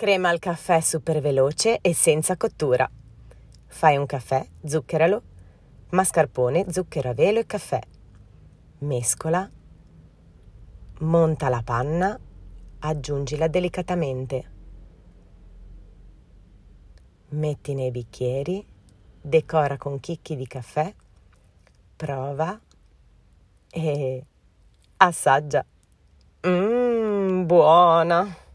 Crema al caffè super veloce e senza cottura. Fai un caffè, zuccheralo, mascarpone, zucchero a velo e caffè. Mescola, monta la panna, aggiungila delicatamente. Metti nei bicchieri, decora con chicchi di caffè, prova e assaggia. Mmm, buona!